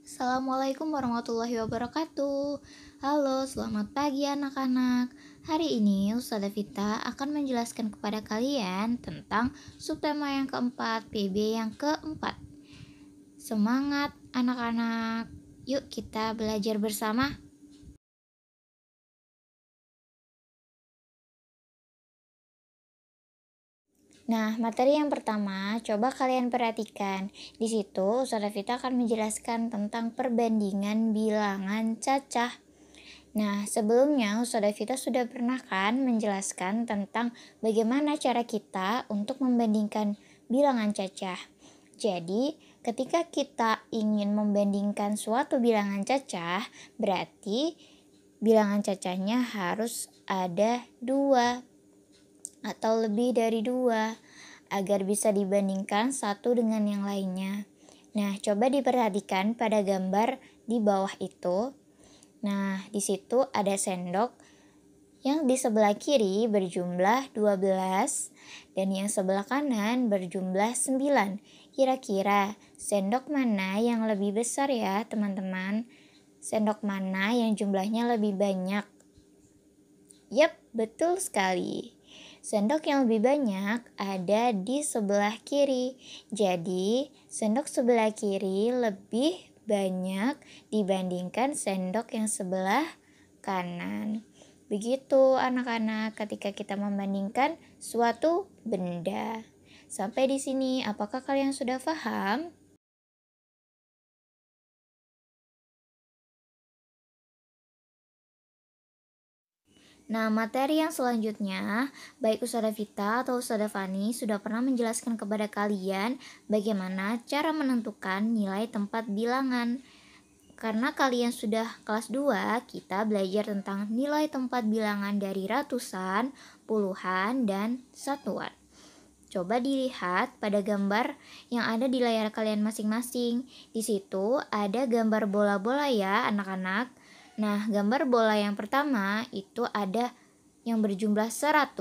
Assalamualaikum warahmatullahi wabarakatuh Halo, selamat pagi anak-anak Hari ini Ustadzah Vita akan menjelaskan kepada kalian tentang subtema yang keempat, PB yang keempat Semangat anak-anak Yuk kita belajar bersama Nah, materi yang pertama, coba kalian perhatikan. Di situ, Ustaz Vita akan menjelaskan tentang perbandingan bilangan cacah. Nah, sebelumnya Ustaz Vita sudah pernah kan menjelaskan tentang bagaimana cara kita untuk membandingkan bilangan cacah. Jadi, ketika kita ingin membandingkan suatu bilangan cacah, berarti bilangan cacahnya harus ada dua atau lebih dari dua agar bisa dibandingkan satu dengan yang lainnya. Nah, coba diperhatikan pada gambar di bawah itu. Nah, di situ ada sendok yang di sebelah kiri berjumlah 12 dan yang sebelah kanan berjumlah 9. Kira-kira sendok mana yang lebih besar ya, teman-teman? Sendok mana yang jumlahnya lebih banyak? Yap, betul sekali. Sendok yang lebih banyak ada di sebelah kiri. Jadi, sendok sebelah kiri lebih banyak dibandingkan sendok yang sebelah kanan. Begitu anak-anak ketika kita membandingkan suatu benda. Sampai di sini, apakah kalian sudah paham? Nah, materi yang selanjutnya, baik Ustazah Vita atau Ustazah Fani sudah pernah menjelaskan kepada kalian bagaimana cara menentukan nilai tempat bilangan. Karena kalian sudah kelas 2, kita belajar tentang nilai tempat bilangan dari ratusan, puluhan, dan satuan. Coba dilihat pada gambar yang ada di layar kalian masing-masing. Di situ ada gambar bola-bola ya, anak-anak. Nah, gambar bola yang pertama itu ada yang berjumlah 100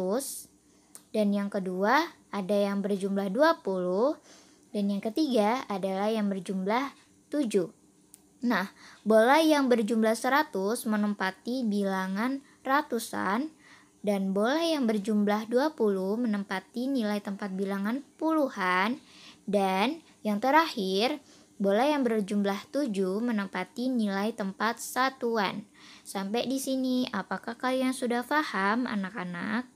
dan yang kedua ada yang berjumlah 20 dan yang ketiga adalah yang berjumlah 7. Nah, bola yang berjumlah 100 menempati bilangan ratusan dan bola yang berjumlah 20 menempati nilai tempat bilangan puluhan dan yang terakhir Bola yang berjumlah 7 menempati nilai tempat satuan. Sampai di sini, apakah kalian sudah paham anak-anak?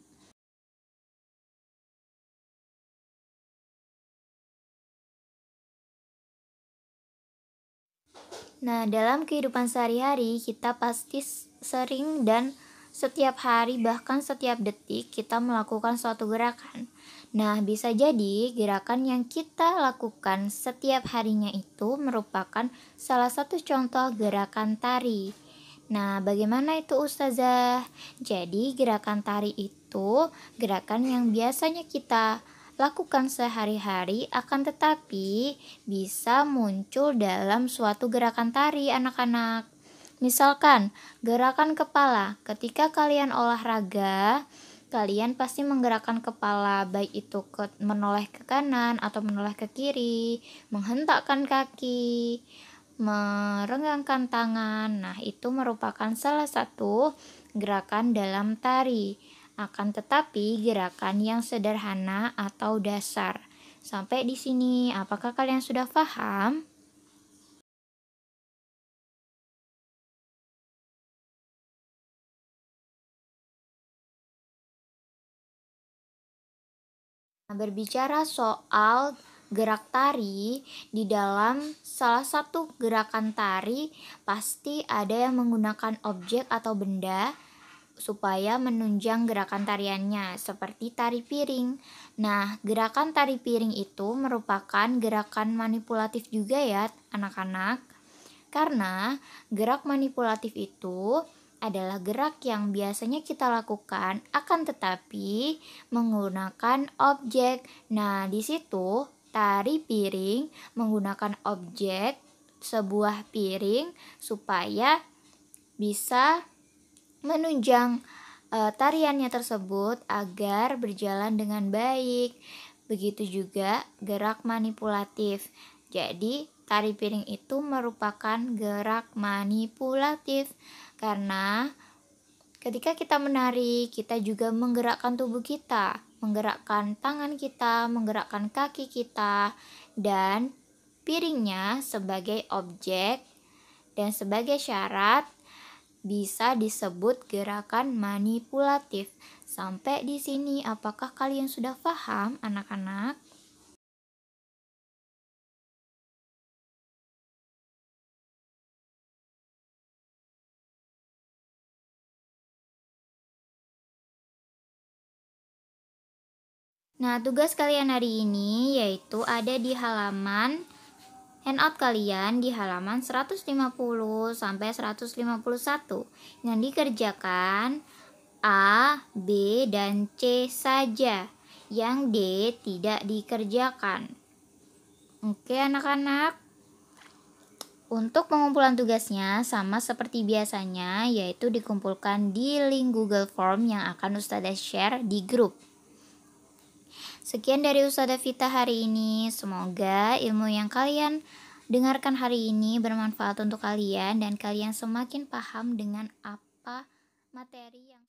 Nah, dalam kehidupan sehari-hari kita pasti sering dan setiap hari, bahkan setiap detik, kita melakukan suatu gerakan. Nah, bisa jadi gerakan yang kita lakukan setiap harinya itu merupakan salah satu contoh gerakan tari. Nah, bagaimana itu Ustazah? Jadi, gerakan tari itu gerakan yang biasanya kita lakukan sehari-hari akan tetapi bisa muncul dalam suatu gerakan tari anak-anak. Misalkan, gerakan kepala. Ketika kalian olahraga, kalian pasti menggerakkan kepala baik itu menoleh ke kanan atau menoleh ke kiri, menghentakkan kaki, merenggangkan tangan. Nah, itu merupakan salah satu gerakan dalam tari. Akan tetapi gerakan yang sederhana atau dasar. Sampai di sini, apakah kalian sudah paham? Nah, berbicara soal gerak tari, di dalam salah satu gerakan tari pasti ada yang menggunakan objek atau benda supaya menunjang gerakan tariannya, seperti tari piring. Nah, gerakan tari piring itu merupakan gerakan manipulatif juga ya, anak-anak. Karena gerak manipulatif itu adalah gerak yang biasanya kita lakukan, akan tetapi menggunakan objek. Nah, di situ tari piring menggunakan objek sebuah piring supaya bisa menunjang e, tariannya tersebut agar berjalan dengan baik. Begitu juga gerak manipulatif. Jadi, tari piring itu merupakan gerak manipulatif karena ketika kita menari, kita juga menggerakkan tubuh kita, menggerakkan tangan kita, menggerakkan kaki kita dan piringnya sebagai objek dan sebagai syarat bisa disebut gerakan manipulatif. Sampai di sini apakah kalian sudah paham anak-anak? Nah, tugas kalian hari ini yaitu ada di halaman handout kalian di halaman 150 sampai 151 yang dikerjakan A, B, dan C saja. Yang D tidak dikerjakan. Oke, anak-anak. Untuk pengumpulan tugasnya sama seperti biasanya yaitu dikumpulkan di link Google Form yang akan Ustazah share di grup. Sekian dari Usada Vita hari ini. Semoga ilmu yang kalian dengarkan hari ini bermanfaat untuk kalian dan kalian semakin paham dengan apa materi yang